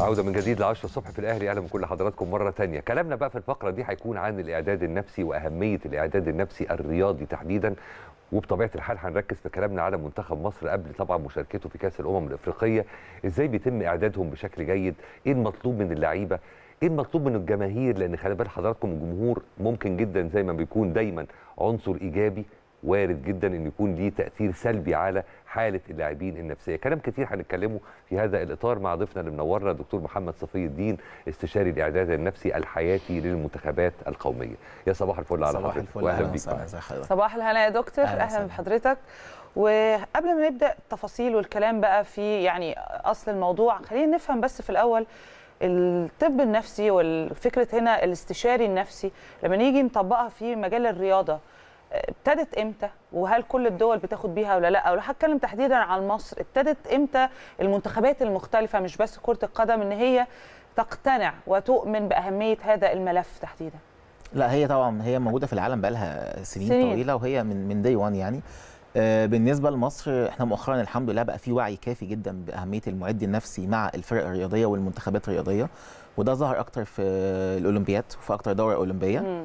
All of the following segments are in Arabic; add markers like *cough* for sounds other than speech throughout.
عودة من جديد ل 10 الصبح في الأهلي أهلا بكل حضراتكم مرة تانية كلامنا بقى في الفقرة دي هيكون عن الإعداد النفسي وأهمية الإعداد النفسي الرياضي تحديدا وبطبيعة الحال هنركز في كلامنا على منتخب مصر قبل طبعا مشاركته في كأس الأمم الأفريقية إزاي بيتم إعدادهم بشكل جيد إيه المطلوب من اللعيبة ايه المطلوب من الجماهير لان خلي بال حضراتكم الجمهور ممكن جدا زي ما بيكون دايما عنصر ايجابي وارد جدا ان يكون ليه تاثير سلبي على حاله اللاعبين النفسيه كلام كتير هنتكلمه في هذا الاطار مع ضيفنا اللي منورنا الدكتور محمد صفي الدين استشاري الاعداد النفسي الحياتي للمنتخبات القوميه يا صباح الفل على صباح الفل واهلا بيك صباح الهنا يا دكتور اهلا, أهلا بحضرتك وقبل ما نبدا التفاصيل والكلام بقى في يعني اصل الموضوع خلينا نفهم بس في الاول الطب النفسي والفكره هنا الاستشاري النفسي لما نيجي نطبقها في مجال الرياضه ابتدت امتى وهل كل الدول بتاخد بيها ولا لا ولو هتكلم تحديدا عن مصر ابتدت امتى المنتخبات المختلفه مش بس كره القدم ان هي تقتنع وتؤمن باهميه هذا الملف تحديدا لا هي طبعا هي موجوده في العالم بقالها سنين, سنين. طويله وهي من من دي وان يعني آه، بالنسبه لمصر احنا مؤخرا الحمد لله بقى في وعي كافي جدا باهميه المعد النفسي مع الفرق الرياضيه والمنتخبات الرياضيه وده ظهر اكتر في الاولمبياد وفي اكتر دوره اولمبيه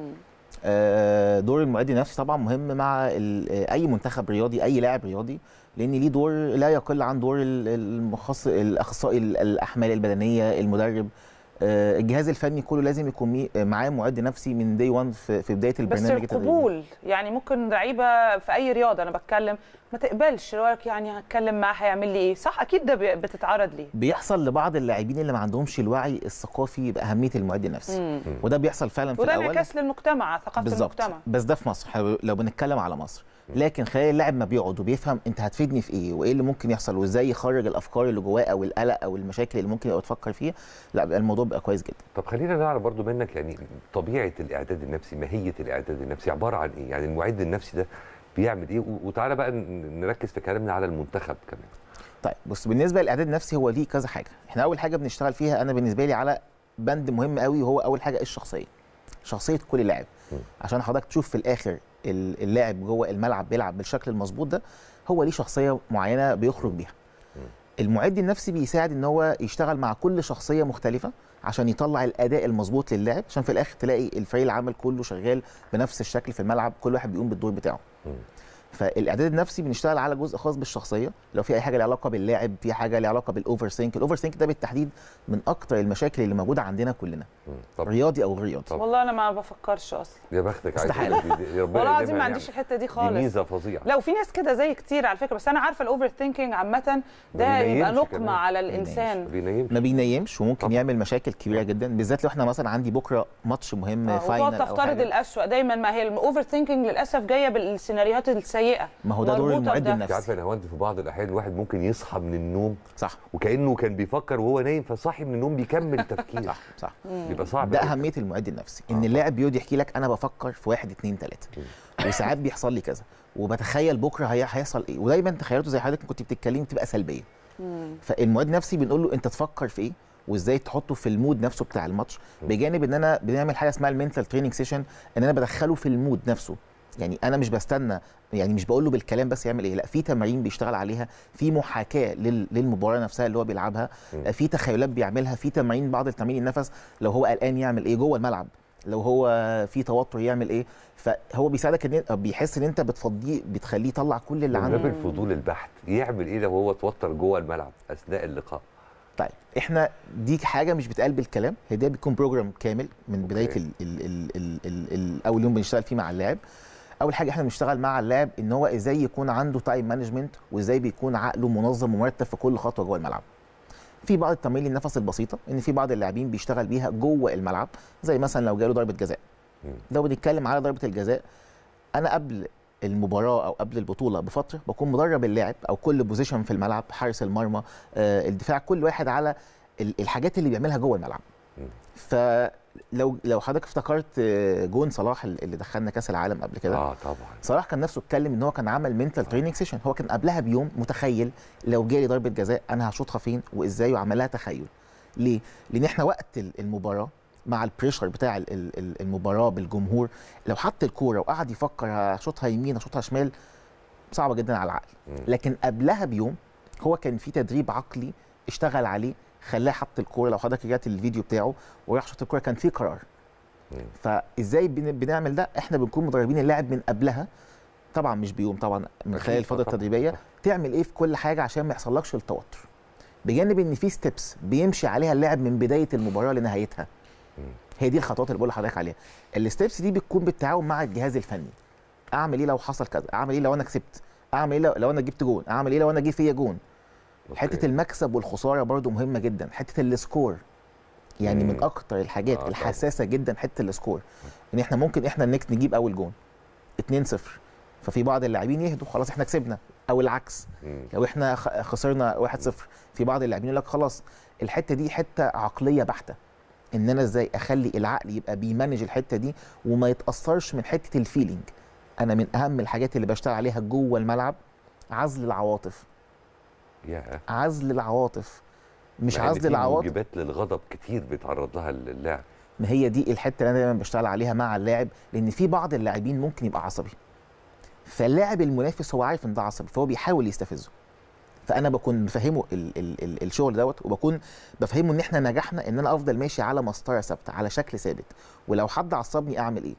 آه، دور المعد النفسي طبعا مهم مع آه، اي منتخب رياضي اي لاعب رياضي لان ليه دور لا يقل عن دور الاخصائي الاحمال البدنيه المدرب آه، الجهاز الفني كله لازم يكون آه، معاه معد نفسي من دي 1 في بدايه البرنامج بس القبول يعني ممكن لعيبه في اي رياضه انا بتكلم ما تقبلش لك يعني هتكلم معاه هيعمل لي ايه صح اكيد ده بتتعرض ليه بيحصل لبعض اللاعبين اللي ما عندهمش الوعي الثقافي باهميه المعد النفسي مم. وده بيحصل فعلا في وده الاول وده انعكاس للمجتمع ثقافه بالزبط. المجتمع بس ده في مصر لو بنتكلم على مصر لكن خلال اللاعب ما بيقعد وبيفهم انت هتفيدني في ايه وايه اللي ممكن يحصل وازاي يخرج الافكار اللي جواه او القلق او المشاكل اللي ممكن يبقى تفكر فيها لا الموضوع بقى كويس جدا طب خلينا نعرف برضو منك يعني طبيعه الاعداد النفسي ماهيه الاعداد النفسي عباره عن ايه يعني المعد النفسي ده بيعمل ايه وتعالى بقى نركز في كلامنا على المنتخب كمان طيب بص بالنسبه للاعداد النفسي هو ليه كذا حاجه احنا اول حاجه بنشتغل فيها انا بالنسبه لي على بند مهم قوي وهو اول حاجه الشخصيه شخصيه كل لاعب عشان حضرتك تشوف في الاخر اللاعب جوه الملعب بيلعب بالشكل المظبوط ده هو ليه شخصيه معينه بيخرج بيها المعد النفسي بيساعد ان هو يشتغل مع كل شخصيه مختلفه عشان يطلع الاداء المظبوط للاعب عشان في الاخر تلاقي الفريق العمل كله شغال بنفس الشكل في الملعب كل واحد بيقوم بالدور بتاعه فالاعداد النفسي بنشتغل على جزء خاص بالشخصيه لو في اي حاجه ليها علاقه باللاعب في حاجه ليها علاقه بالاوفر سينك الاوفر سينك ده بالتحديد من اكتر المشاكل اللي موجوده عندنا كلنا طب. رياضي او غير رياضي طب. والله انا ما بفكرش اصلا يا بختك استحاله والله العظيم ما يعني. عنديش الحته دي خالص دي ميزه فظيعه لو في ناس كده زي كتير على فكره بس انا عارفه الاوفر ثينكينج عامه ده يبقى لقمه كمان. على الانسان بينيمش. ما بينيمش وممكن طب. يعمل مشاكل كبيره جدا بالذات لو احنا مثلا عندي بكره ماتش مهم فاينل آه، او تفترض الاسوء دايما ما هي الاوفر ثينكينج للاسف جايه بالسيناريوهات السيئه سيئه ما هو ده دور المعد النفسي انت عارفه يا انت في بعض الاحيان الواحد ممكن يصحى من النوم صح وكانه كان بيفكر وهو نايم فصاحي من النوم بيكمل *laughs* تفكير صح صح بيبقى صعب ده اهميه المعد النفسي آه. ان اللاعب بيقعد يحكي لك انا بفكر في واحد اثنين ثلاثه وساعات بيحصل لي كذا وبتخيل بكره هيحصل ايه ودايما تخيلاته زي حضرتك كنت بتتكلمي بتبقى سلبيه فالمعد النفسي بنقول له انت تفكر في ايه وازاي تحطه في المود نفسه بتاع الماتش بجانب ان انا بنعمل حاجه اسمها المينتال تريننج سيشن ان انا بدخله في المود نفسه يعني انا مش بستنى يعني مش بقول له بالكلام بس يعمل ايه لا في تمارين بيشتغل عليها في محاكاه للمباراه نفسها اللي هو بيلعبها آه، في تخيلات بيعملها في تمارين بعض التمارين النفس لو هو قلقان يعمل ايه جوه الملعب لو هو في توتر يعمل ايه فهو بيساعدك ان بيحس ان انت بتفضيه بتخليه يطلع كل اللي عنده الفضول البحت يعمل ايه لو هو توتر جوه الملعب اثناء اللقاء طيب احنا دي حاجه مش بتقال بالكلام هي ده بيكون بروجرام كامل من بدايه ال ال ال ال ال اول يوم بنشتغل فيه مع اللاعب اول حاجه احنا بنشتغل مع اللاعب ان هو ازاي يكون عنده تايم مانجمنت وازاي بيكون عقله منظم ومرتب في كل خطوه جوه الملعب في بعض التمارين النفس البسيطه ان في بعض اللاعبين بيشتغل بيها جوه الملعب زي مثلا لو جاله ضربه جزاء لو بنتكلم على ضربه الجزاء انا قبل المباراه او قبل البطوله بفتره بكون مدرب اللاعب او كل بوزيشن في الملعب حارس المرمى آه، الدفاع كل واحد على الحاجات اللي بيعملها جوه الملعب ف لو لو حضرتك افتكرت آه، جون صلاح اللي دخلنا كاس العالم قبل كده اه طبعا صلاح كان نفسه اتكلم ان هو كان عمل منتال تريننج سيشن هو كان قبلها بيوم متخيل لو جالي ضربه جزاء انا هشوطها فين وازاي وعملها تخيل ليه؟ لان احنا وقت المباراه مع البريشر بتاع المباراه بالجمهور لو حط الكوره وقعد يفكر هشوطها يمين هشوطها شمال صعبه جدا على العقل لكن قبلها بيوم هو كان في تدريب عقلي اشتغل عليه خلاه حط الكوره لو حضرتك رجعت الفيديو بتاعه وراح شاط الكوره كان في قرار فازاي بنعمل ده احنا بنكون مدربين اللاعب من قبلها طبعا مش بيوم طبعا من خلال الفتره التدريبيه تعمل ايه في كل حاجه عشان ما يحصلكش التوتر بجانب ان في ستيبس بيمشي عليها اللاعب من بدايه المباراه لنهايتها هي دي الخطوات اللي بقول لحضرتك عليها الستيبس دي بتكون بالتعاون مع الجهاز الفني اعمل ايه لو حصل كذا اعمل ايه لو انا كسبت اعمل ايه لو انا جبت جون اعمل ايه لو انا جه فيا جون حته المكسب والخساره برضو مهمه جدا حته السكور يعني مم. من اكتر الحاجات آه الحساسه جدا حته السكور ان احنا ممكن احنا النكت نجيب اول جون 2 0 ففي بعض اللاعبين يهدوا خلاص احنا كسبنا او العكس مم. لو احنا خسرنا 1 0 في بعض اللاعبين يقول لك خلاص الحته دي حته عقليه بحته ان انا ازاي اخلي العقل يبقى بيمانج الحته دي وما يتاثرش من حته الفيلينج انا من اهم الحاجات اللي بشتغل عليها جوه الملعب عزل العواطف yeah. عزل العواطف مش عزل العواطف موجبات للغضب كتير بيتعرض لها اللاعب ما هي دي الحته اللي انا دايما بشتغل عليها مع اللاعب لان في بعض اللاعبين ممكن يبقى عصبي فاللاعب المنافس هو عارف ان ده عصبي فهو بيحاول يستفزه فانا بكون بفهمه الـ الـ الـ الشغل دوت وبكون بفهمه ان احنا نجحنا ان انا افضل ماشي على مسطره ثابته على شكل ثابت ولو حد عصبني اعمل ايه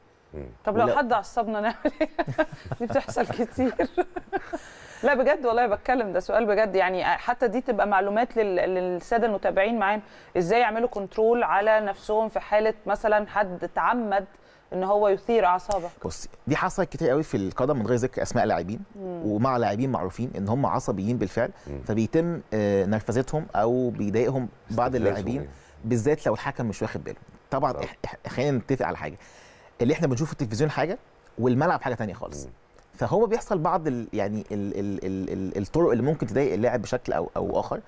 طب لو حد عصبنا نعمل ايه؟ *laughs* دي بتحصل كتير لا بجد والله بتكلم ده سؤال بجد يعني حتى دي تبقى معلومات للساده المتابعين معانا ازاي يعملوا كنترول على نفسهم في حاله مثلا حد تعمد ان هو يثير اعصابك بصي دي حصلت كتير قوي في القدم من غير ذكر اسماء لاعبين ومع لاعبين معروفين ان هم عصبيين بالفعل مم. فبيتم آه، نرفزتهم او بيضايقهم بعض اللاعبين يعني. بالذات لو الحكم مش واخد باله طبعا خلينا نتفق على حاجه اللي احنا بنشوفه في التلفزيون حاجه والملعب حاجه ثانيه خالص فهو بيحصل بعض الـ يعني الـ الـ الـ الـ الطرق اللي ممكن تضايق اللاعب بشكل او او اخر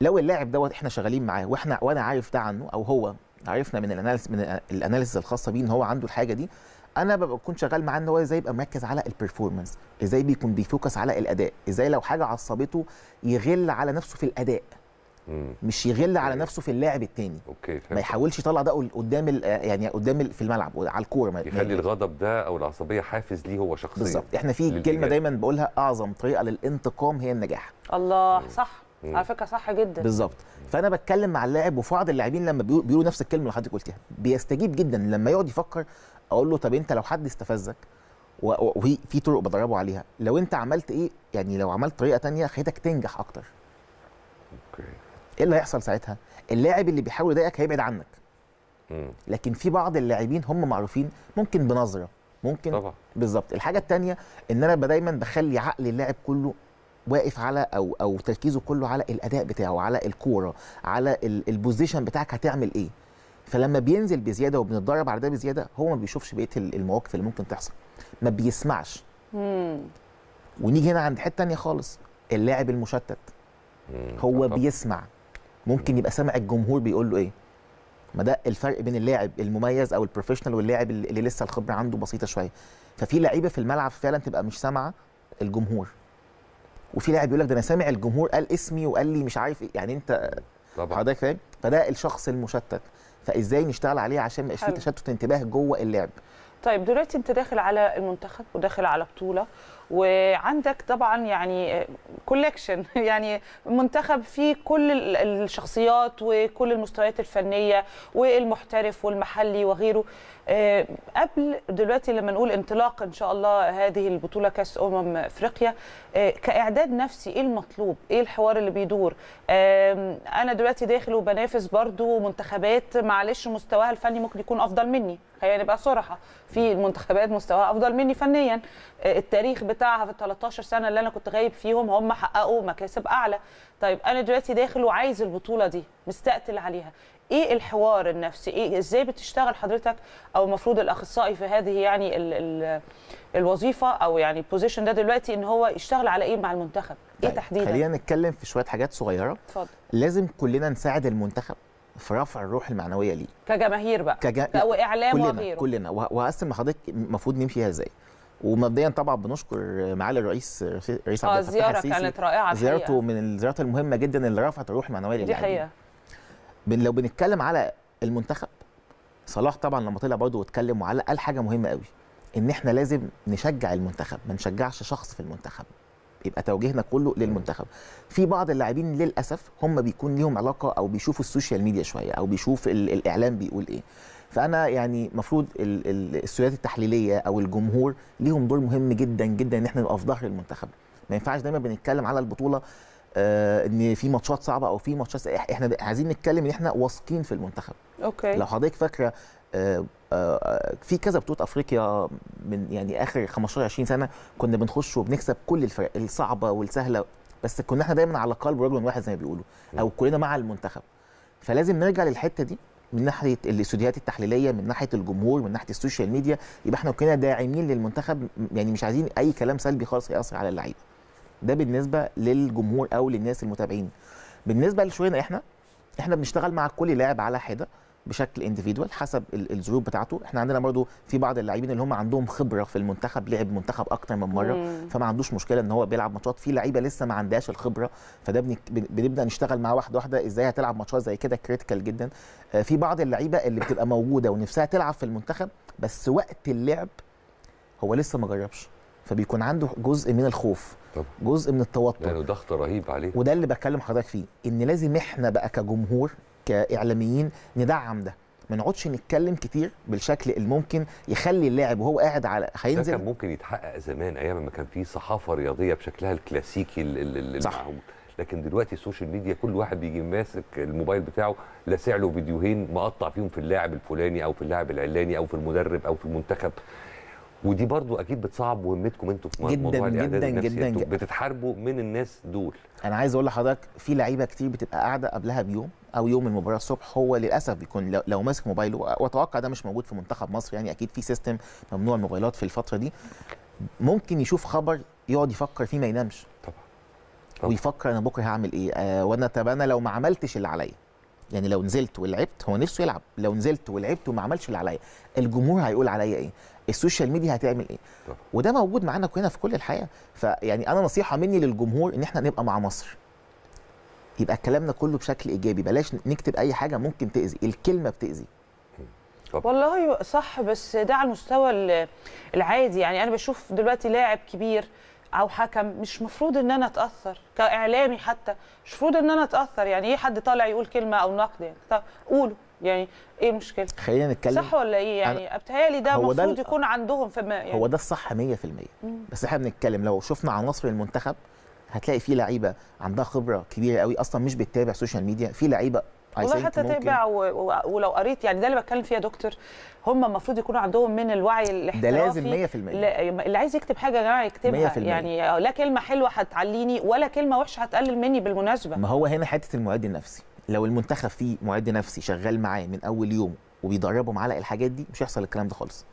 لو اللاعب دوت احنا شغالين معاه واحنا وانا عارف ده عنه او هو عرفنا من الاناليس من الاناليسز الخاصه بيه ان هو عنده الحاجه دي انا بكون شغال معاه ان هو ازاي يبقى مركز على البرفورمانس ازاي بيكون بيفوكس على الاداء ازاي لو حاجه عصبته يغل على نفسه في الاداء مش يغل على نفسه في اللاعب التاني اوكي ما يحاولش يطلع ده قدام يعني قدام في الملعب على الكوره ما يخلي الغضب ده او العصبيه حافز ليه هو شخصيا بالظبط احنا في كلمه دايما بقولها اعظم طريقه للانتقام هي النجاح الله مم. صح مم. على فكره صح جدا بالظبط فانا بتكلم مع اللاعب وفي بعض اللاعبين لما بيقولوا نفس الكلمه اللي حضرتك قلتيها بيستجيب جدا لما يقعد يفكر اقول له طب انت لو حد استفزك وفي في طرق بضربه عليها لو انت عملت ايه يعني لو عملت طريقه ثانيه خليتك تنجح اكتر اوكي ايه اللي هيحصل ساعتها اللاعب اللي بيحاول يضايقك هيبعد عنك لكن في بعض اللاعبين هم معروفين ممكن بنظره ممكن بالظبط الحاجه الثانيه ان انا دايما بخلي عقل اللاعب كله واقف على او او تركيزه كله على الاداء بتاعه على الكوره على البوزيشن بتاعك هتعمل ايه فلما بينزل بزياده وبنتدرب على ده بزياده هو ما بيشوفش بقيه المواقف اللي ممكن تحصل ما بيسمعش ونيجي هنا عند حته ثانيه خالص اللاعب المشتت هو بيسمع ممكن يبقى سامع الجمهور بيقول له ايه ما ده الفرق بين اللاعب المميز او البروفيشنال واللاعب اللي لسه الخبره عنده بسيطه شويه ففي لعيبه في الملعب فعلا تبقى مش سامعه الجمهور وفي لاعب يقول لك ده انا سامع الجمهور قال اسمي وقال لي مش عارف ايه يعني انت طبعا حضرتك فاهم فده الشخص المشتت فازاي نشتغل عليه عشان ما يبقاش في تشتت انتباه جوه اللعب طيب دلوقتي انت داخل على المنتخب وداخل على بطوله وعندك طبعا يعني كولكشن *laughs* يعني منتخب فيه كل الشخصيات وكل المستويات الفنيه والمحترف والمحلي وغيره آه، قبل دلوقتي لما نقول انطلاق ان شاء الله هذه البطوله كاس امم افريقيا آه، كاعداد نفسي ايه المطلوب ايه الحوار اللي بيدور انا دلوقتي داخل وبنافس برضو منتخبات معلش مستواها الفني ممكن يكون افضل مني خلينا نبقى صراحه في منتخبات مستواها افضل مني فنيا آه، التاريخ بتاع بتاعها في ال 13 سنه اللي انا كنت غايب فيهم هم حققوا مكاسب اعلى طيب انا دلوقتي داخل وعايز البطوله دي مستقتل عليها ايه الحوار النفسي ايه ازاي بتشتغل حضرتك او المفروض الاخصائي في هذه يعني الـ الـ الوظيفه او يعني البوزيشن ده دلوقتي ان هو يشتغل على ايه مع المنتخب ايه طيب. تحديدا خلينا نتكلم في شويه حاجات صغيره اتفضل لازم كلنا نساعد المنتخب في رفع الروح المعنويه ليه كجماهير بقى كج... او اعلام كلنا وغيره كلنا وهقسم لحضرتك المفروض نمشيها ازاي ومبدئيا طبعا بنشكر معالي الرئيس رئيس آه، عبد الفتاح السيسي كانت رائعه زيارته من الزيارات المهمه جدا اللي رفعت الروح المعنويه دي حقيقه لو بنتكلم على المنتخب صلاح طبعا لما طلع برضه واتكلم وعلى قال حاجه مهمه قوي ان احنا لازم نشجع المنتخب ما نشجعش شخص في المنتخب يبقى توجيهنا كله للمنتخب في بعض اللاعبين للاسف هم بيكون ليهم علاقه او بيشوفوا السوشيال ميديا شويه او بيشوف الاعلام بيقول ايه فانا يعني المفروض السيولات التحليليه او الجمهور ليهم دور مهم جدا جدا ان احنا نبقى في ظهر المنتخب ما ينفعش دايما بنتكلم على البطوله آه، ان في ماتشات صعبه او في ماتشات احنا عايزين نتكلم ان احنا واثقين في المنتخب اوكي لو حضرتك فاكره آه، آه، في كذا بطوله افريقيا من يعني اخر 15 20 سنه كنا بنخش وبنكسب كل الفرق الصعبه والسهله بس كنا احنا دايما على قلب رجل واحد زي ما بيقولوا او كلنا مع المنتخب فلازم نرجع للحته دي من ناحيه الاستوديوهات التحليليه من ناحيه الجمهور من ناحيه السوشيال ميديا يبقى احنا كنا داعمين للمنتخب يعني مش عايزين اي كلام سلبي خالص ياثر على اللعيبه ده بالنسبه للجمهور او للناس المتابعين بالنسبه لشوينا احنا احنا بنشتغل مع كل لاعب على حده بشكل انديفيدوال حسب الظروف بتاعته احنا عندنا برضو في بعض اللاعبين اللي هم عندهم خبره في المنتخب لعب منتخب اكتر من مره فما عندوش مشكله ان هو بيلعب ماتشات في لعيبه لسه ما عندهاش الخبره فده بنبدا نشتغل معاه واحده واحده ازاي هتلعب ماتشات زي كده كريتيكال جدا آه، في بعض اللعيبه اللي بتبقى موجوده ونفسها تلعب في المنتخب بس وقت اللعب هو لسه ما جربش فبيكون عنده جزء من الخوف طب. جزء من التوتر لانه يعني ضغط رهيب عليه وده اللي بتكلم حضرتك فيه ان لازم احنا بقى كجمهور كاعلاميين ندعم ده ما نقعدش نتكلم كتير بالشكل الممكن يخلي اللاعب وهو قاعد على هينزل ده كان ممكن يتحقق زمان ايام ما كان في صحافه رياضيه بشكلها الكلاسيكي المعهود لكن دلوقتي السوشيال ميديا كل واحد بيجي ماسك الموبايل بتاعه لاسع له فيديوهين مقطع فيهم في اللاعب الفلاني او في اللاعب العلاني او في المدرب او في المنتخب ودي برضو اكيد بتصعب مهمتكم انتوا في جداً موضوع الاعداد جدا النفسي جدا جدا بتتحاربوا من الناس دول انا عايز اقول لحضرتك في لعيبه كتير بتبقى قاعده قبلها بيوم او يوم المباراه الصبح هو للاسف بيكون لو, لو ماسك موبايله واتوقع ده مش موجود في منتخب مصر يعني اكيد في سيستم ممنوع الموبايلات في الفتره دي ممكن يشوف خبر يقعد يفكر فيه ما ينامش طبعا, طبعا. ويفكر انا بكره هعمل ايه آه وانا طب انا لو ما عملتش اللي عليا يعني لو نزلت ولعبت هو نفسه يلعب لو نزلت ولعبت وما عملش اللي عليا الجمهور هيقول عليا ايه السوشيال ميديا هتعمل ايه وده موجود معانا هنا في كل الحياه فيعني انا نصيحه مني للجمهور ان احنا نبقى مع مصر يبقى كلامنا كله بشكل ايجابي بلاش نكتب اي حاجه ممكن تاذي الكلمه بتاذي طبعا. والله صح بس ده على المستوى العادي يعني انا بشوف دلوقتي لاعب كبير او حكم مش مفروض ان انا اتاثر كاعلامي حتى مش مفروض ان انا اتاثر يعني ايه حد طالع يقول كلمه او نقد يعني طب قوله يعني ايه المشكله خلينا نتكلم صح ولا ايه يعني ابتهالي ده المفروض يكون عندهم في يعني هو ده الصح 100% بس احنا بنتكلم لو شفنا عناصر المنتخب هتلاقي في لعيبه عندها خبره كبيره قوي اصلا مش بتتابع سوشيال ميديا في لعيبه والله حتى تابع ولو قريت يعني ده اللي بتكلم فيه يا دكتور هم المفروض يكونوا عندهم من الوعي الاحترافي ده لازم 100% اللي عايز يكتب حاجه يا جماعه يكتبها 100% يعني لا كلمه حلوه هتعليني ولا كلمه وحشه هتقلل مني بالمناسبه ما هو هنا حته المعد النفسي لو المنتخب فيه معد نفسي شغال معاه من اول يوم وبيدربهم على الحاجات دي مش هيحصل الكلام ده خالص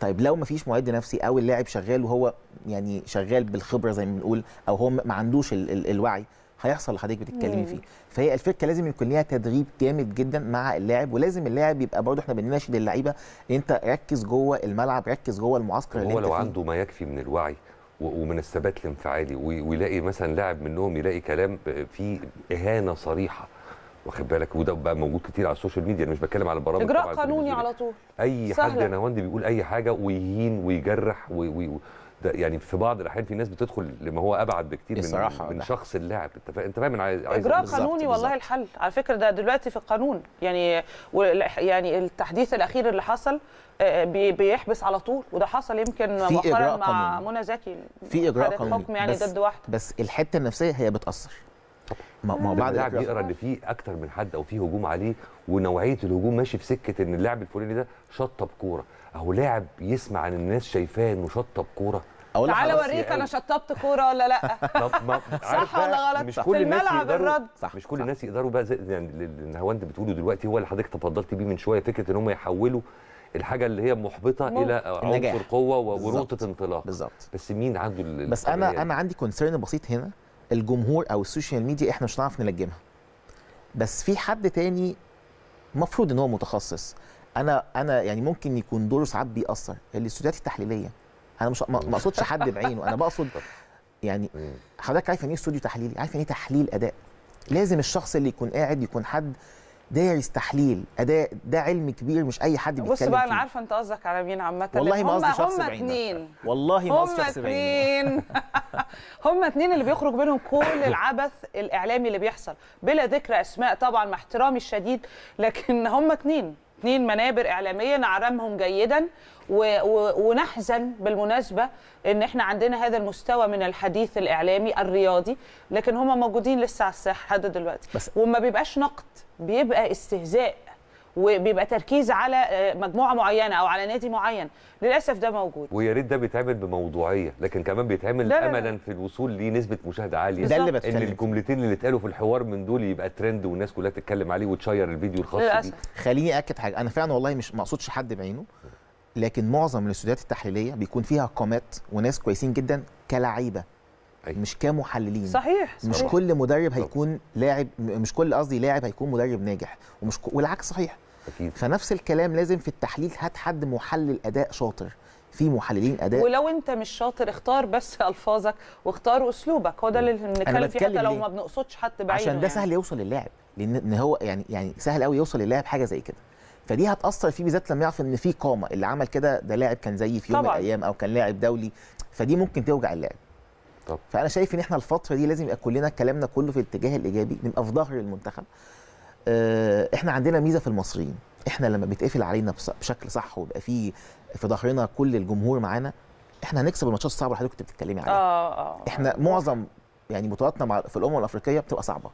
طيب لو مفيش معد نفسي او اللاعب شغال وهو يعني شغال بالخبره زي ما بنقول او هو ما عندوش الوعي هيحصل اللي حضرتك بتتكلمي فيه فهي الفكره لازم يكون ليها تدريب جامد جدا مع اللاعب ولازم اللاعب يبقى برضه احنا بنناشد اللعيبه انت ركز جوه الملعب ركز جوه المعسكر اللي هو لو عنده ما يكفي من الوعي ومن الثبات الانفعالي ويلاقي مثلا لاعب منهم يلاقي كلام فيه اهانه صريحه واخد بالك وده بقى موجود كتير على السوشيال ميديا انا مش بتكلم على البرامج اجراء قانوني على طول اي سهلة. حد يا نواندي بيقول اي حاجه ويهين ويجرح وي وي يعني في بعض الاحيان في ناس بتدخل لما هو ابعد بكتير من من شخص اللاعب انت فاهم انت فاهم عايز اجراء إيه قانوني والله الحل على فكره ده دلوقتي في القانون يعني يعني التحديث الاخير اللي حصل آه، آه، بيحبس على طول وده حصل يمكن مؤخرا مع منى زكي في اجراء قانوني حكم يعني ضد واحده بس الحته النفسيه هي بتاثر ما هو بعد اللاعب بيقرا ان في اكتر من حد او في هجوم عليه ونوعيه الهجوم ماشي في سكه ان اللاعب الفلاني ده شطب كوره اهو لاعب يسمع ان الناس شايفاه انه شطب كوره اقول تعالى اوريك انا شطبت كوره ولا لا *laughs* صح ولا غلط مش كل الناس يقدروا صح مش كل الناس يقدروا بقى زي يعني اللي هو انت بتقوله دلوقتي هو اللي حضرتك تفضلت بيه من شويه فكره ان هم يحولوا الحاجه اللي هي محبطه الى عنصر قوه ونقطه انطلاق بالظبط بس مين عنده بس انا انا عندي كونسيرن بسيط هنا الجمهور او السوشيال ميديا احنا مش هنعرف نلجمها بس في حد تاني المفروض ان هو متخصص انا انا يعني ممكن يكون دوره ساعات بيأثر الاستوديوهات التحليليه انا مش ما اقصدش حد بعينه انا بقصد *laughs* يعني حضرتك عارف يعني ايه استوديو تحليلي عارف يعني ايه تحليل اداء لازم الشخص اللي يكون قاعد يكون حد دارس تحليل اداء ده علم كبير مش اي حد بيتكلم بص بقى انا عارفه انت قصدك على مين عامه والله ما قصدي شخص هم اتنين والله ما قصدي شخص اتنين *laughs* هم اتنين اللي بيخرج بينهم كل العبث الاعلامي اللي بيحصل بلا ذكر اسماء طبعا مع احترامي الشديد لكن هم اتنين اثنين منابر اعلاميه نعرمهم جيدا و... و... ونحزن بالمناسبه ان احنا عندنا هذا المستوى من الحديث الاعلامي الرياضي لكن هم موجودين لسه على الساحه لحد دلوقتي بس وما بيبقاش نقد بيبقى استهزاء وبيبقى تركيز على آه، مجموعه معينه او على نادي معين للاسف ده موجود ويا ريت ده بيتعمل بموضوعيه لكن كمان بيتعمل لا املا لا في الوصول لنسبه مشاهده عاليه ده اللي بتكلم ان الجملتين اللي اتقالوا في الحوار من دول يبقى ترند والناس كلها تتكلم عليه وتشير الفيديو الخاص للأسف. بيه خليني اكد حاجه انا فعلا والله مش ما اقصدش حد بعينه لكن معظم الاستوديوهات التحليليه بيكون فيها قامات وناس كويسين جدا كلعيبه أيوة. مش كمحللين صحيح, صحيح مش كل مدرب هيكون لاعب مش كل قصدي لاعب هيكون مدرب ناجح ومش ك... والعكس صحيح أكيد. فنفس الكلام لازم في التحليل هات حد محلل اداء شاطر في محللين اداء ولو انت مش شاطر اختار بس *laughs* الفاظك واختار اسلوبك هو ده اللي بنتكلم فيه حتى لو ما بنقصدش حد بعينه عشان ده يعني. سهل يوصل للاعب لان هو يعني يعني سهل قوي يوصل للاعب حاجه زي كده فدي هتاثر فيه بالذات لما يعرف ان في قامه اللي عمل كده ده لاعب كان زيي في يوم طبعًا. من الايام او كان لاعب دولي فدي ممكن توجع اللاعب طب. فانا شايف ان احنا الفتره دي لازم يبقى كلنا كلامنا كله في الاتجاه الايجابي نبقى في ظهر المنتخب آه، احنا عندنا ميزه في المصريين احنا لما بيتقفل علينا بشكل صح ويبقى فيه في ظهرنا كل الجمهور معانا احنا هنكسب الماتشات الصعبه اللي حضرتك كنت بتتكلمي عليها آه، آه، احنا معظم يعني بطولاتنا في الامم الافريقيه بتبقى صعبه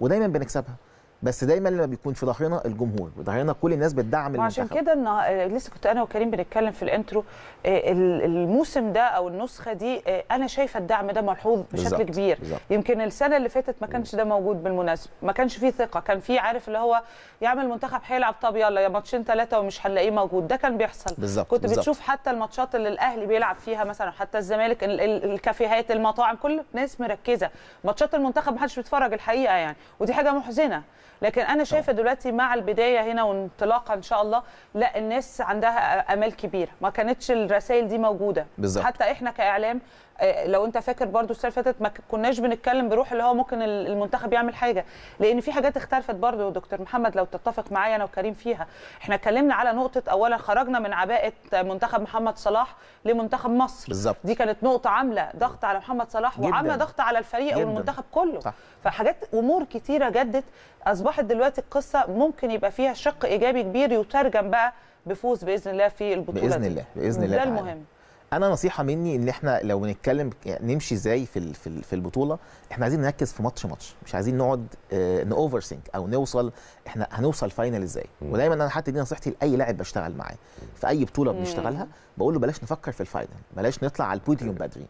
ودايما بنكسبها بس دايما لما بيكون في ظهرنا الجمهور وظهرنا كل الناس بتدعم المنتخب وعشان كده إن آه، لسه كنت انا وكريم بنتكلم في الانترو آه، الموسم ده او النسخه دي آه، انا شايفه الدعم ده ملحوظ بشكل بالزبط. كبير بالزبط. يمكن السنه اللي فاتت ما كانش ده موجود بالمناسبه ما كانش فيه ثقه كان فيه عارف اللي هو يعمل منتخب هيلعب طب يلا يا ماتشين ثلاثه ومش هنلاقيه موجود ده كان بيحصل بالزبط. كنت بالزبط. بتشوف حتى الماتشات اللي الاهلي بيلعب فيها مثلا حتى الزمالك الكافيهات المطاعم كل الناس مركزه ماتشات المنتخب ما حدش بيتفرج الحقيقه يعني ودي حاجه محزنه لكن انا شايفه دلوقتي مع البدايه هنا وانطلاقه ان شاء الله لا الناس عندها امال كبيره ما كانتش الرسائل دي موجوده بالزبط. حتى احنا كاعلام آه، لو انت فاكر برضو السنه اللي فاتت ما كناش بنتكلم بروح اللي هو ممكن المنتخب يعمل حاجه لان في حاجات اختلفت برضو دكتور محمد لو تتفق معايا انا وكريم فيها احنا اتكلمنا على نقطه اولا خرجنا من عباءه منتخب محمد صلاح لمنتخب مصر بالزبط. دي كانت نقطه عامله ضغط على محمد صلاح وعامله ضغط على الفريق والمنتخب كله صح. فحاجات امور كتيره جدت اصبحت دلوقتي القصه ممكن يبقى فيها شق ايجابي كبير يترجم بقى بفوز باذن الله في البطوله باذن الله باذن الله ده المهم انا نصيحه مني ان احنا لو بنتكلم يعني نمشي ازاي في في البطوله احنا عايزين نركز في ماتش ماتش مش عايزين نقعد آه، نوفر سينك او نوصل احنا هنوصل فاينل ازاي ودايما انا حتى دي نصيحتي لاي لاعب بشتغل معاه في اي بطوله بنشتغلها بقول له بلاش نفكر في الفاينل بلاش نطلع على البوديوم بدري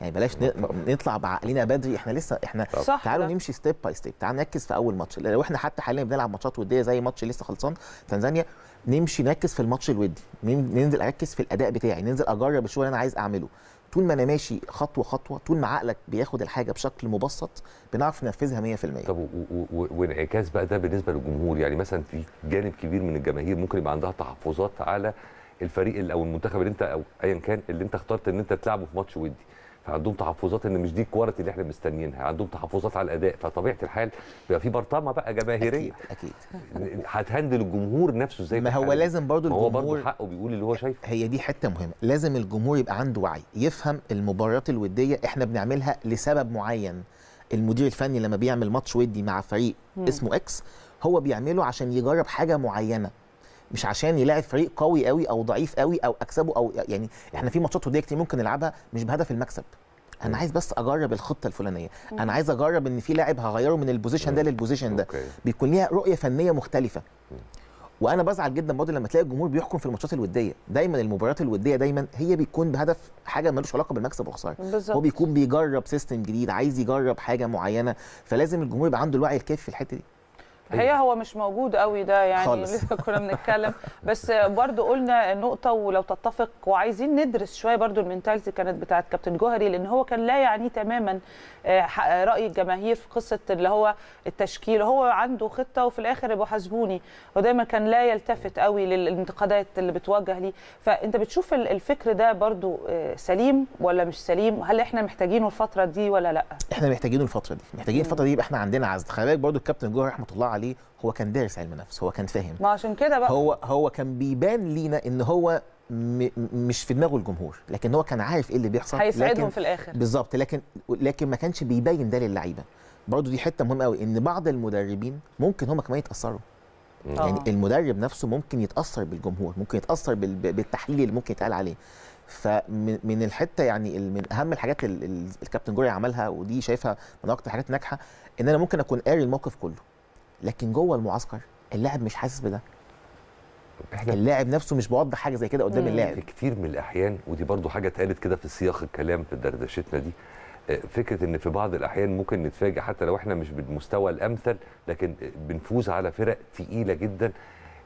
يعني بلاش نطلع بعقلنا بدري احنا لسه احنا صح تعالوا ده. نمشي ستيب باي ستيب تعالوا نركز في اول ماتش لو احنا حتى حاليا بنلعب ماتشات وديه زي ماتش لسه خلصان تنزانيا نمشي نركز في الماتش الودي ننزل اركز في الاداء بتاعي ننزل اجرب الشغل اللي انا عايز اعمله طول ما انا ماشي خطوه خطوه طول ما عقلك بياخد الحاجه بشكل مبسط بنعرف ننفذها 100% طب وانعكاس بقى ده بالنسبه للجمهور يعني مثلا في جانب كبير من الجماهير ممكن يبقى عندها تحفظات على الفريق او المنتخب اللي انت او ايا كان اللي انت اخترت ان انت تلعبه في ماتش ودي فعندهم تحفظات ان مش دي الكواليتي اللي احنا مستنيينها عندهم تحفظات على الاداء فطبيعه الحال بيبقى في برطمه بقى جماهيريه اكيد اكيد هتهندل الجمهور نفسه ازاي ما هو لازم برضو الجمهور هو برضو حقه بيقول اللي هو شايفه هي دي حته مهمه لازم الجمهور يبقى عنده وعي يفهم المباريات الوديه احنا بنعملها لسبب معين المدير الفني لما بيعمل ماتش ودي مع فريق اسمه اكس هو بيعمله عشان يجرب حاجه معينه مش عشان يلاعب فريق قوي قوي او ضعيف قوي او اكسبه او يعني احنا في ماتشات وديه كتير ممكن نلعبها مش بهدف المكسب انا عايز بس اجرب الخطه الفلانيه انا عايز اجرب ان في لاعب هغيره من البوزيشن ده للبوزيشن ده بيكون ليها رؤيه فنيه مختلفه وانا بزعل جدا برضه لما تلاقي الجمهور بيحكم في الماتشات الوديه دايما المباريات الوديه دايما هي بيكون بهدف حاجه ملوش علاقه بالمكسب والخساره هو بيكون بيجرب سيستم جديد عايز يجرب حاجه معينه فلازم الجمهور يبقى عنده الوعي الكافي في الحته دي هي طيب. هو مش موجود قوي ده يعني خالص. لسه كنا بنتكلم *laughs* بس برضو قلنا نقطه ولو تتفق وعايزين ندرس شويه برضو المينتاليتي كانت بتاعه كابتن جوهري لان هو كان لا يعنيه تماما آه، آه، راي الجماهير في قصه اللي هو التشكيل هو عنده خطه وفي الاخر يبقوا حاسبوني ودايما كان لا يلتفت قوي للانتقادات اللي بتوجه ليه فانت بتشوف الفكر ده برضو آه، سليم ولا مش سليم هل احنا محتاجينه الفتره دي ولا لا احنا محتاجينه الفتره دي محتاجين الفتره دي يبقى احنا عندنا عزل خلي بالك برضو الكابتن جوهري رحمه الله عليه هو كان دارس علم نفس هو كان فاهم ما عشان كده بقى هو هو كان بيبان لينا ان هو مش في دماغه الجمهور لكن هو كان عارف ايه اللي بيحصل هيساعدهم في الاخر بالظبط لكن لكن ما كانش بيبين ده للعيبه برضه دي حته مهمه قوي ان بعض المدربين ممكن هم كمان يتاثروا يعني أوه. المدرب نفسه ممكن يتاثر بالجمهور ممكن يتاثر بالتحليل اللي ممكن يتقال عليه فمن الحته يعني من اهم الحاجات اللي الكابتن جوري عملها ودي شايفها من اكتر الحاجات الناجحه ان انا ممكن اكون قاري الموقف كله لكن جوه المعسكر اللاعب مش حاسس بده احنا اللاعب نفسه مش بيوضح حاجه زي كده قدام اللاعب في كتير من الاحيان ودي برضو حاجه اتقالت كده في سياق الكلام في دردشتنا دي آه، فكره ان في بعض الاحيان ممكن نتفاجئ حتى لو احنا مش بالمستوى الامثل لكن بنفوز على فرق تقيله جدا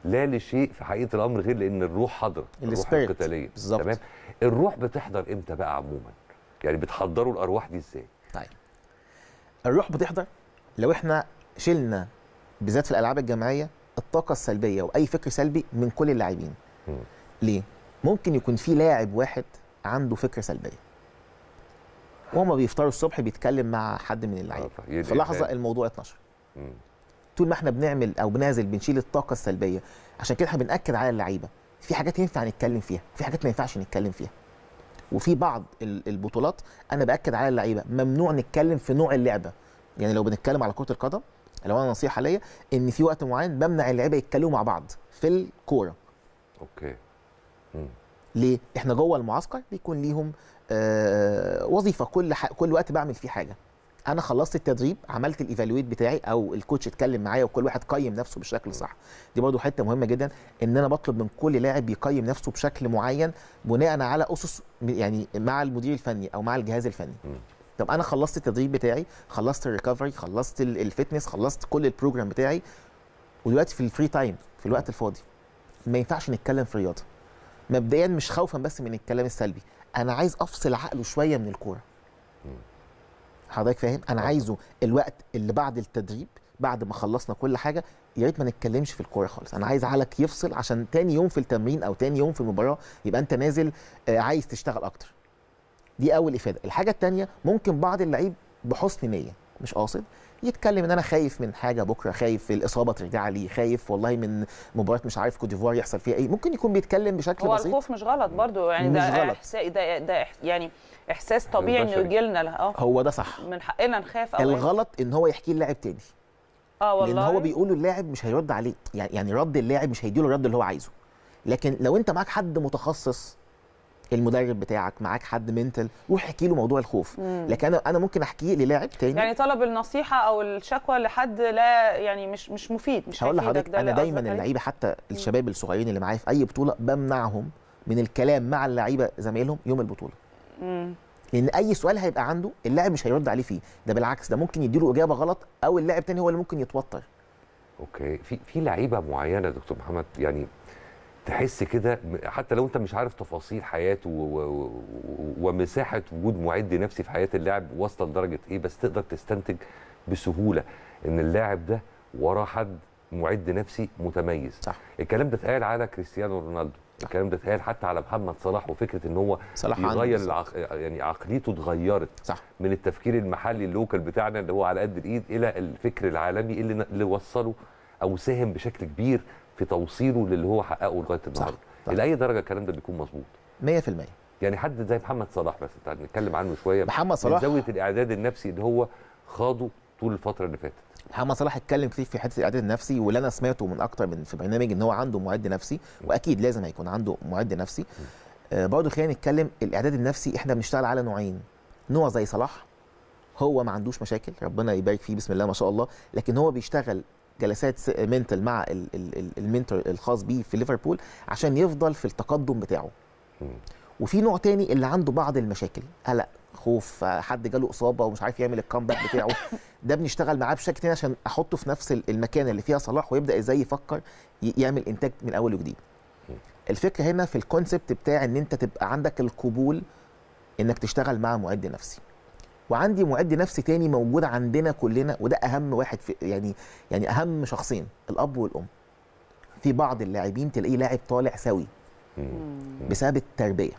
لا لشيء في حقيقه الامر غير لان الروح حاضره الروح القتاليه بالظبط تمام الروح بتحضر امتى بقى عموما يعني بتحضروا الارواح دي ازاي طيب الروح بتحضر لو احنا شلنا بالذات في الالعاب الجماعيه الطاقه السلبيه واي فكر سلبي من كل اللاعبين ليه ممكن يكون في لاعب واحد عنده فكره سلبيه وهما بيفطروا الصبح بيتكلم مع حد من اللعيبه آه، في لحظه الموضوع اتنشر طول ما احنا بنعمل او بنازل بنشيل الطاقه السلبيه عشان كده احنا بناكد على اللعيبه في حاجات ينفع نتكلم فيها في حاجات ما ينفعش نتكلم فيها وفي بعض البطولات انا باكد على اللعيبه ممنوع نتكلم في نوع اللعبه يعني لو بنتكلم على كره القدم لو انا نصيحه ليا ان في وقت معين بمنع اللعيبه يتكلموا مع بعض في الكوره اوكي مم. ليه احنا جوه المعسكر بيكون ليهم آه وظيفه كل ح... كل وقت بعمل فيه حاجه انا خلصت التدريب عملت الايفالويت بتاعي او الكوتش اتكلم معايا وكل واحد قيم نفسه بشكل صح دي برضو حته مهمه جدا ان انا بطلب من كل لاعب يقيم نفسه بشكل معين بناء على اسس يعني مع المدير الفني او مع الجهاز الفني مم. طب انا خلصت التدريب بتاعي خلصت الريكفري خلصت الفتنس خلصت كل البروجرام بتاعي ودلوقتي في الفري تايم في الوقت الفاضي ما ينفعش نتكلم في رياضه مبدئيا مش خوفا بس من الكلام السلبي انا عايز افصل عقله شويه من الكوره حضرتك فاهم انا عايزه الوقت اللي بعد التدريب بعد ما خلصنا كل حاجه يا ريت ما نتكلمش في الكوره خالص انا عايز عقلك يفصل عشان تاني يوم في التمرين او تاني يوم في المباراه يبقى انت نازل آه، عايز تشتغل اكتر دي اول افاده الحاجه الثانيه ممكن بعض اللعيب بحسن نيه مش قاصد يتكلم ان انا خايف من حاجه بكره خايف الاصابه ترجع لي خايف والله من مباراه مش عارف كوت ديفوار يحصل فيها ايه ممكن يكون بيتكلم بشكل هو بسيط هو الخوف مش غلط برضو يعني ده غلط. احساس ده, ده يعني احساس طبيعي انه يجي لنا اه هو ده صح من حقنا نخاف او إيه؟ الغلط ان هو يحكي للاعب تاني اه والله لان هو بيقوله اللاعب مش هيرد عليه يعني رد اللاعب مش هيديله الرد اللي هو عايزه لكن لو انت معاك حد متخصص المدرب بتاعك معاك حد منتل روح احكي له موضوع الخوف مم. لكن انا انا ممكن احكيه للاعب تاني يعني طلب النصيحه او الشكوى لحد لا يعني مش مش مفيد مش هقول لحضرتك انا دايما اللعيبه حتى الشباب الصغيرين اللي معايا في اي بطوله بمنعهم من الكلام مع اللعيبه زمايلهم يوم البطوله مم. لان اي سؤال هيبقى عنده اللاعب مش هيرد عليه فيه ده بالعكس ده ممكن يديله اجابه غلط او اللاعب تاني هو اللي ممكن يتوتر اوكي في في لعيبه معينه دكتور محمد يعني تحس كده حتى لو انت مش عارف تفاصيل حياته ومساحه وجود معد نفسي في حياه اللاعب واصله لدرجه ايه بس تقدر تستنتج بسهوله ان اللاعب ده وراه حد معد نفسي متميز صح. الكلام ده اتقال على كريستيانو رونالدو صح. الكلام ده اتقال حتى على محمد صلاح وفكره ان هو صلاح يغير العق... يعني عقليته اتغيرت صح. من التفكير المحلي اللوكال بتاعنا اللي هو على قد الايد الى الفكر العالمي اللي, اللي وصله او ساهم بشكل كبير في توصيله للي هو حققه لغايه النهارده لاي درجه الكلام ده بيكون مظبوط 100% يعني حد زي محمد صلاح بس انت نتكلم عنه شويه محمد صلاح زاويه الاعداد النفسي اللي هو خاضه طول الفتره اللي فاتت محمد صلاح اتكلم كتير في حته الاعداد النفسي واللي انا سمعته من اكتر من في برنامج ان هو عنده معد نفسي واكيد لازم هيكون عنده معد نفسي آه، برضه خلينا نتكلم الاعداد النفسي احنا بنشتغل على نوعين نوع زي صلاح هو ما عندوش مشاكل ربنا يبارك فيه بسم الله ما شاء الله لكن هو بيشتغل جلسات منتل مع المنتور الخاص بيه في ليفربول عشان يفضل في التقدم بتاعه وفي نوع تاني اللي عنده بعض المشاكل قلق خوف حد جاله اصابه ومش عارف يعمل الكامباك بتاعه *laughs* ده بنشتغل معاه بشكل تاني عشان احطه في نفس المكان اللي فيها صلاح ويبدا ازاي يفكر يعمل انتاج من اول وجديد الفكره هنا في الكونسبت بتاع ان انت تبقى عندك القبول انك تشتغل مع معد نفسي وعندي معد نفسي تاني موجود عندنا كلنا وده اهم واحد في يعني يعني اهم شخصين الاب والام في بعض اللاعبين تلاقيه لاعب طالع سوي بسبب التربيه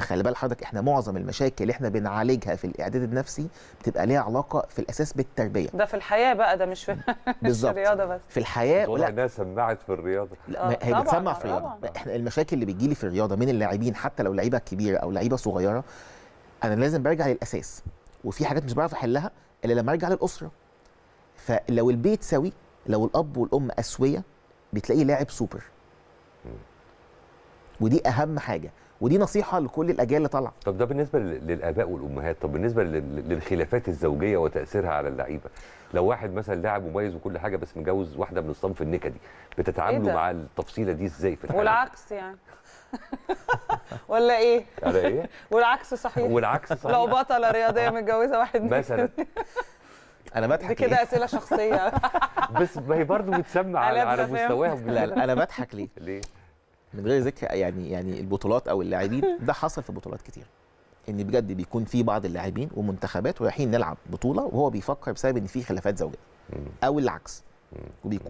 خلي بال حضرتك احنا معظم المشاكل اللي احنا بنعالجها في الاعداد النفسي بتبقى ليها علاقه في الاساس بالتربيه ده في الحياه بقى ده مش في *laughs* بالظبط الرياضه بس في الحياه ولا الناس سمعت في الرياضه لا آه هي بتسمع آه، في الرياضه طبعًا. احنا المشاكل اللي بتجيلي في الرياضه من اللاعبين حتى لو لعيبه كبيره او لعيبه صغيره انا لازم برجع للاساس وفي حاجات مش بعرف احلها الا لما ارجع للاسره فلو البيت سوي لو الاب والام اسويه بتلاقيه لاعب سوبر ودي اهم حاجه ودي نصيحه لكل الاجيال اللي طالعه طب ده بالنسبه للاباء والامهات طب بالنسبه للخلافات الزوجيه وتاثيرها على اللعيبه لو واحد مثلا لاعب مميز وكل حاجه بس متجوز واحده من الصنف النكدي بتتعاملوا إيه مع التفصيله دي ازاي في الحياه والعكس يعني *laughs* ولا ايه؟ على ايه؟ *laughs* والعكس صحيح والعكس صحيح لو بطلة رياضية متجوزة واحد مثلا *laughs* انا بضحك كده اسئله شخصيه بس ما هي برضه بتسمع على, على مستواها لا لا انا بضحك ليه؟ ليه؟ من غير ذكر يعني يعني البطولات او اللاعبين ده حصل في بطولات كتير ان بجد بيكون في بعض اللاعبين ومنتخبات ورايحين نلعب بطوله وهو بيفكر بسبب ان في خلافات زوجيه او العكس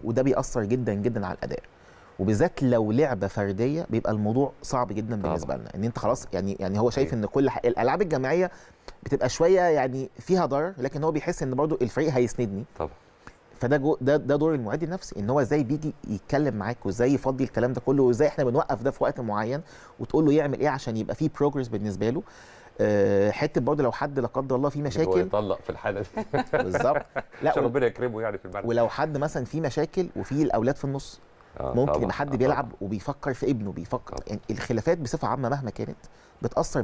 وده بيأثر جدا جدا على الاداء وبالذات لو لعبه فرديه بيبقى الموضوع صعب جدا طبعا. بالنسبه لنا ان انت خلاص يعني يعني هو شايف أيوة. ان كل الالعاب الجماعيه بتبقى شويه يعني فيها ضرر لكن هو بيحس ان برضو الفريق هيسندني طبعا فده جو ده ده دور المعد النفسي ان هو ازاي بيجي يتكلم معاك وازاي يفضي الكلام ده كله وازاي احنا بنوقف ده في وقت معين وتقول له يعمل ايه عشان يبقى فيه بروجرس بالنسبه له آه، حته برضه لو حد لا قدر الله في مشاكل هو يطلق في الحاله دي بالظبط *laughs* لا عشان ربنا يكرمه يعني في المعنى ولو حد مثلا في مشاكل وفي الاولاد في النص آه ممكن طبعًا. حد آه، بيلعب طبعًا. وبيفكر في ابنه بيفكر يعني الخلافات بصفه عامه مهما كانت بتاثر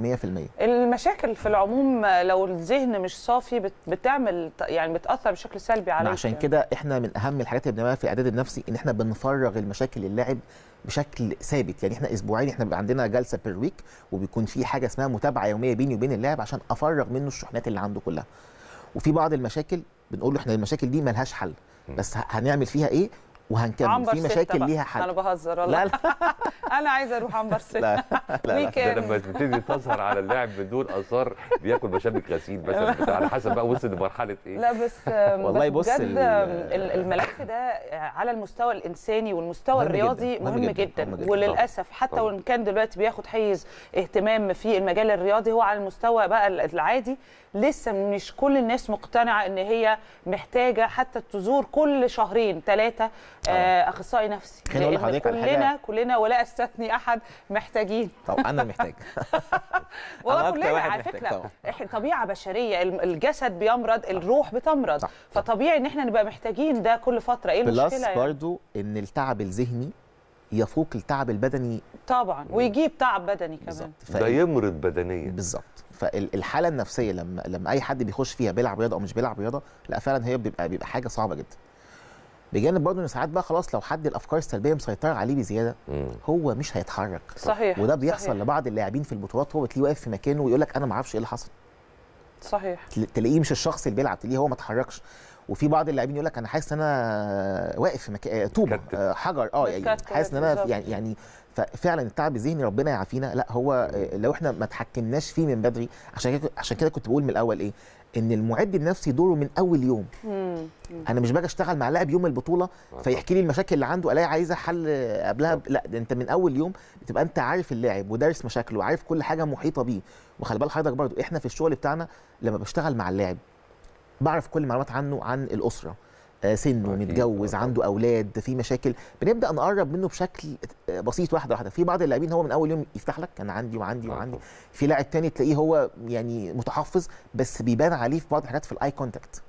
100% المشاكل في العموم لو الذهن مش صافي بتعمل يعني بتاثر بشكل سلبي على عشان يعني. كده احنا من اهم الحاجات اللي بنعملها في الاعداد النفسي ان احنا بنفرغ المشاكل للاعب بشكل ثابت يعني احنا اسبوعين احنا بيبقى عندنا جلسه بير ويك وبيكون في حاجه اسمها متابعه يوميه بيني وبين اللاعب عشان افرغ منه الشحنات اللي عنده كلها وفي بعض المشاكل بنقول له احنا المشاكل دي ملهاش حل بس هنعمل فيها ايه وهنكمل في مشاكل ليها حل انا بهزر والله لا لا *laughs* انا عايز اروح عنبر سته لا لا, لا لما تبتدي تظهر على اللاعب بدون اثار بياكل مشابك غسيل مثلا *laughs* على حسب بقى وصل لمرحله ايه لا بس والله بص بجد الملف ده على المستوى الانساني والمستوى مهم الرياضي مهم, مهم جدا, جدا, مهم جدا وللاسف حتى وان كان دلوقتي بياخد حيز اهتمام في المجال الرياضي هو على المستوى بقى العادي لسه مش كل الناس مقتنعه ان هي محتاجه حتى تزور كل شهرين ثلاثه آه، اخصائي نفسي خليني اقول الحاجة. على حاجه كلنا ولا استثني احد محتاجين طب انا محتاج *laughs* والله كلنا على فكره احنا طبيعه بشريه الجسد بيمرض الروح بتمرض طبعا. فطبيعي ان احنا نبقى محتاجين ده كل فتره ايه المشكله بلس يعني؟ برضو ان التعب الذهني يفوق التعب البدني طبعا ويجيب تعب بدني كمان بالظبط ده يمرض بدنيا بالظبط فالحاله النفسيه لما لما اي حد بيخش فيها بيلعب رياضه او مش بيلعب رياضه لا فعلا هي بيبقى بيبقى حاجه صعبه جدا بجانب برضه ان ساعات بقى خلاص لو حد الافكار السلبيه مسيطره عليه بزياده هو مش هيتحرك صحيح وده بيحصل صحيح. لبعض اللاعبين في البطولات هو بتلاقيه واقف في مكانه ويقول لك انا ما اعرفش ايه اللي حصل صحيح تلاقيه مش الشخص اللي بيلعب تلاقيه هو ما اتحركش وفي بعض اللاعبين يقول لك انا حاسس ان انا واقف في مكان آه، طوبه آه، حجر اه يعني حاسس ان انا يعني يعني ففعلا التعب الذهني ربنا يعافينا لا هو آه، لو احنا ما تحكمناش فيه من بدري عشان كده عشان كده كنت بقول من الاول ايه ان المعد النفسي دوره من اول يوم انا مش باجي اشتغل مع لاعب يوم البطوله فيحكي لي المشاكل اللي عنده الاقي عايزه حل قبلها لا ده انت من اول يوم بتبقى انت عارف اللاعب ودارس مشاكله وعارف كل حاجه محيطه بيه وخلي بال حضرتك برضو احنا في الشغل بتاعنا لما بشتغل مع اللاعب بعرف كل المعلومات عنه عن الاسره آه، سنه متجوز عنده اولاد في مشاكل بنبدا نقرب منه بشكل آه، بسيط واحده واحده في بعض اللاعبين هو من اول يوم يفتح لك انا عندي وعندي وعندي في لاعب تاني تلاقيه هو يعني متحفظ بس بيبان عليه في بعض الحاجات في الاي كونتاكت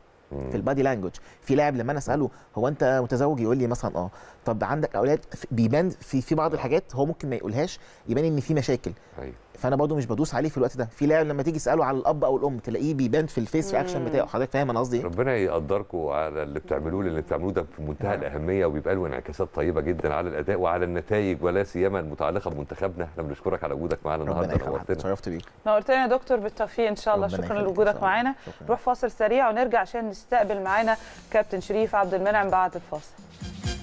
في البادي لانجوج في لاعب لما انا اساله هو انت متزوج يقول لي مثلا اه طب عندك اولاد بيبان في في بعض آه. الحاجات هو ممكن ما يقولهاش يبان ان في مشاكل أيوه. فانا برضو مش بدوس عليه في الوقت ده في لاعب لما تيجي تساله على الاب او الام تلاقيه بيبان في الفيس رياكشن بتاعه حضرتك فاهم انا قصدي إيه؟ ربنا يقدركم على اللي بتعملوه اللي بتعملوه ده في منتهى نعم. الاهميه وبيبقى له انعكاسات طيبه جدا على الاداء وعلى النتائج ولا سيما المتعلقه بمنتخبنا احنا بنشكرك على وجودك معانا النهارده نورتنا شرفت بيك نورتنا يا دكتور بالتوفيق ان شاء الله شكرا لوجودك معانا نروح فاصل سريع ونرجع عشان نستقبل معانا كابتن شريف عبد المنعم بعد الفاصل